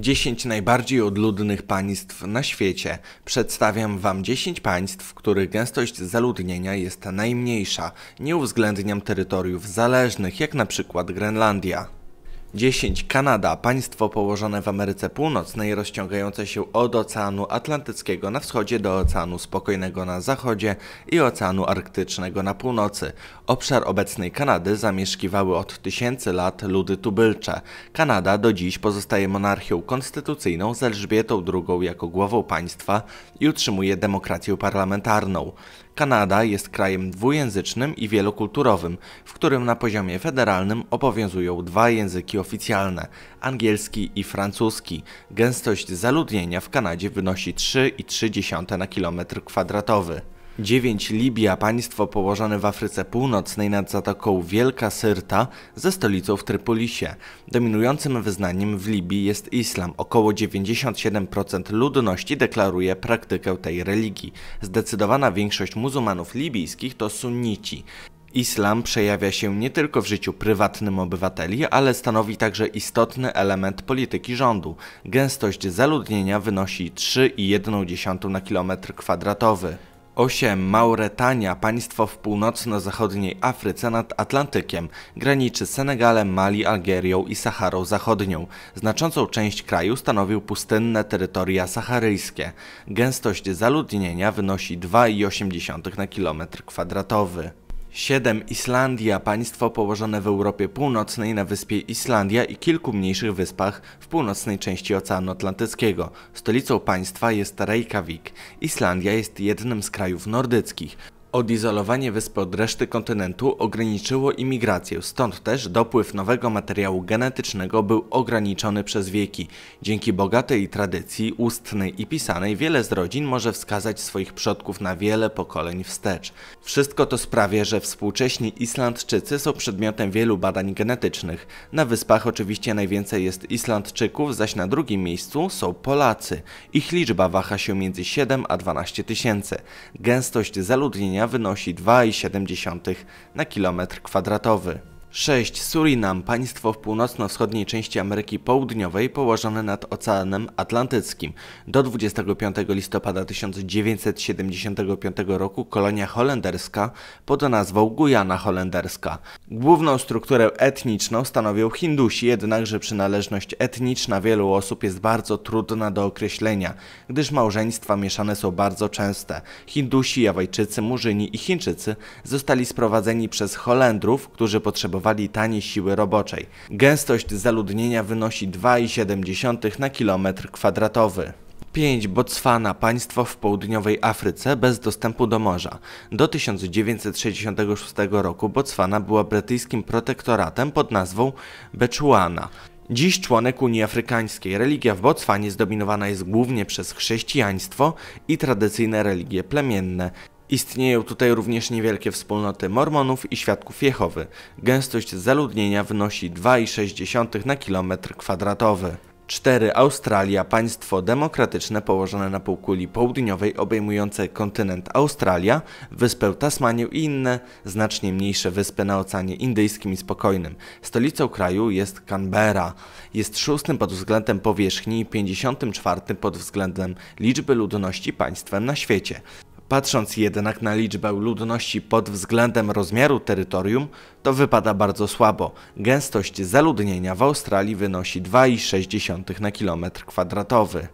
10 najbardziej odludnych państw na świecie. Przedstawiam Wam 10 państw, których gęstość zaludnienia jest najmniejsza. Nie uwzględniam terytoriów zależnych, jak na przykład Grenlandia. 10. Kanada, państwo położone w Ameryce Północnej, rozciągające się od Oceanu Atlantyckiego na wschodzie do Oceanu Spokojnego na zachodzie i Oceanu Arktycznego na północy. Obszar obecnej Kanady zamieszkiwały od tysięcy lat ludy tubylcze. Kanada do dziś pozostaje monarchią konstytucyjną z Elżbietą II jako głową państwa i utrzymuje demokrację parlamentarną. Kanada jest krajem dwujęzycznym i wielokulturowym, w którym na poziomie federalnym obowiązują dwa języki oficjalne angielski i francuski. Gęstość zaludnienia w Kanadzie wynosi 3,3 na kilometr kwadratowy. 9. Libia, państwo położone w Afryce Północnej nad zatoką Wielka Syrta ze stolicą w Trypolisie. Dominującym wyznaniem w Libii jest islam. Około 97% ludności deklaruje praktykę tej religii. Zdecydowana większość muzułmanów libijskich to sunnici. Islam przejawia się nie tylko w życiu prywatnym obywateli, ale stanowi także istotny element polityki rządu. Gęstość zaludnienia wynosi 3,1 na kilometr kwadratowy. 8. Mauretania, państwo w północno-zachodniej Afryce nad Atlantykiem, graniczy Senegalem, Mali, Algierią i Saharą Zachodnią. Znaczącą część kraju stanowią pustynne terytoria saharyjskie. Gęstość zaludnienia wynosi 2,8 na kilometr kwadratowy. 7. Islandia, państwo położone w Europie Północnej na wyspie Islandia i kilku mniejszych wyspach w północnej części Oceanu Atlantyckiego. Stolicą państwa jest Reykjavik. Islandia jest jednym z krajów nordyckich. Odizolowanie wyspy od reszty kontynentu ograniczyło imigrację, stąd też dopływ nowego materiału genetycznego był ograniczony przez wieki. Dzięki bogatej tradycji ustnej i pisanej wiele z rodzin może wskazać swoich przodków na wiele pokoleń wstecz. Wszystko to sprawia, że współcześni Islandczycy są przedmiotem wielu badań genetycznych. Na wyspach oczywiście najwięcej jest Islandczyków, zaś na drugim miejscu są Polacy. Ich liczba waha się między 7 a 12 tysięcy. Gęstość zaludnienia wynosi 2,7 na kilometr kwadratowy. 6. Surinam, państwo w północno-wschodniej części Ameryki Południowej położone nad Oceanem Atlantyckim. Do 25 listopada 1975 roku kolonia holenderska pod nazwą Gujana Holenderska. Główną strukturę etniczną stanowią Hindusi, jednakże przynależność etniczna wielu osób jest bardzo trudna do określenia, gdyż małżeństwa mieszane są bardzo częste. Hindusi, Jawajczycy, Murzyni i Chińczycy zostali sprowadzeni przez Holendrów, którzy potrzebowali produkowali taniej siły roboczej. Gęstość zaludnienia wynosi 2,7 na kilometr kwadratowy. 5. Botswana, państwo w południowej Afryce bez dostępu do morza. Do 1966 roku Botswana była brytyjskim protektoratem pod nazwą Bechuana. Dziś członek Unii Afrykańskiej. Religia w Botswanie zdominowana jest głównie przez chrześcijaństwo i tradycyjne religie plemienne. Istnieją tutaj również niewielkie wspólnoty Mormonów i Świadków Jehowy. Gęstość zaludnienia wynosi 2,6 na kilometr kwadratowy. 4. Australia, państwo demokratyczne położone na półkuli południowej obejmujące kontynent Australia, wyspę Tasmanię i inne, znacznie mniejsze wyspy na Oceanie Indyjskim i Spokojnym. Stolicą kraju jest Canberra. Jest szóstym pod względem powierzchni i 54 pod względem liczby ludności państwem na świecie. Patrząc jednak na liczbę ludności pod względem rozmiaru terytorium, to wypada bardzo słabo. Gęstość zaludnienia w Australii wynosi 2,6 na kilometr kwadratowy.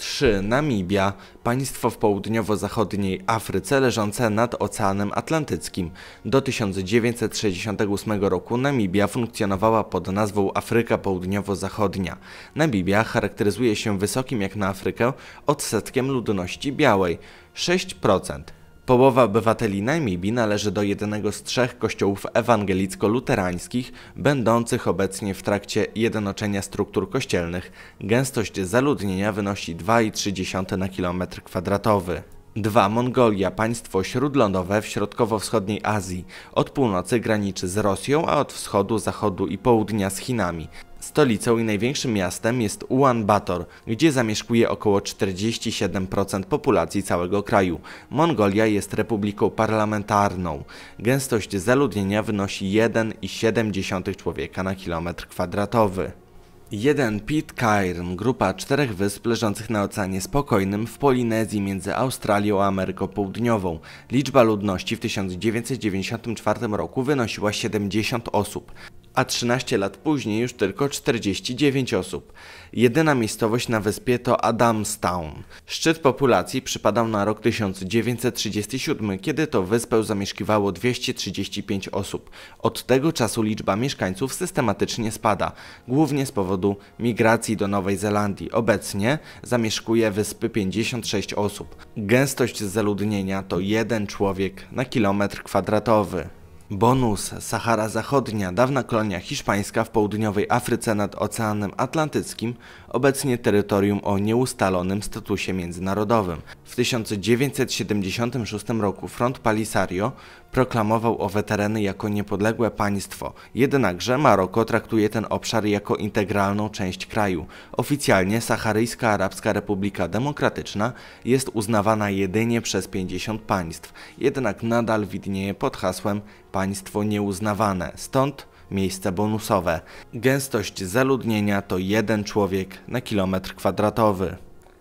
3. Namibia, państwo w południowo-zachodniej Afryce leżące nad Oceanem Atlantyckim. Do 1968 roku Namibia funkcjonowała pod nazwą Afryka Południowo-Zachodnia. Namibia charakteryzuje się wysokim jak na Afrykę odsetkiem ludności białej 6%. Połowa obywateli Namibii należy do jednego z trzech kościołów ewangelicko-luterańskich, będących obecnie w trakcie jednoczenia struktur kościelnych. Gęstość zaludnienia wynosi 2,3 na kilometr kwadratowy. 2. Mongolia, państwo śródlądowe w środkowo-wschodniej Azji. Od północy graniczy z Rosją, a od wschodu, zachodu i południa z Chinami. Stolicą i największym miastem jest Bator, gdzie zamieszkuje około 47% populacji całego kraju. Mongolia jest republiką parlamentarną. Gęstość zaludnienia wynosi 1,7 człowieka na kilometr kwadratory. Jeden Pitcairn, grupa czterech wysp leżących na Oceanie Spokojnym w Polinezji między Australią a Ameryką Południową. Liczba ludności w 1994 roku wynosiła 70 osób a 13 lat później już tylko 49 osób. Jedyna miejscowość na wyspie to Adamstown. Szczyt populacji przypadał na rok 1937, kiedy to wyspę zamieszkiwało 235 osób. Od tego czasu liczba mieszkańców systematycznie spada, głównie z powodu migracji do Nowej Zelandii. Obecnie zamieszkuje wyspy 56 osób. Gęstość zaludnienia to jeden człowiek na kilometr kwadratowy. Bonus Sahara Zachodnia, dawna kolonia hiszpańska w południowej Afryce nad Oceanem Atlantyckim, obecnie terytorium o nieustalonym statusie międzynarodowym. W 1976 roku Front Palisario proklamował owe tereny jako niepodległe państwo, jednakże Maroko traktuje ten obszar jako integralną część kraju. Oficjalnie Saharyjska Arabska Republika Demokratyczna jest uznawana jedynie przez 50 państw, jednak nadal widnieje pod hasłem państwo nieuznawane, stąd miejsca bonusowe. Gęstość zaludnienia to jeden człowiek na kilometr kwadratowy.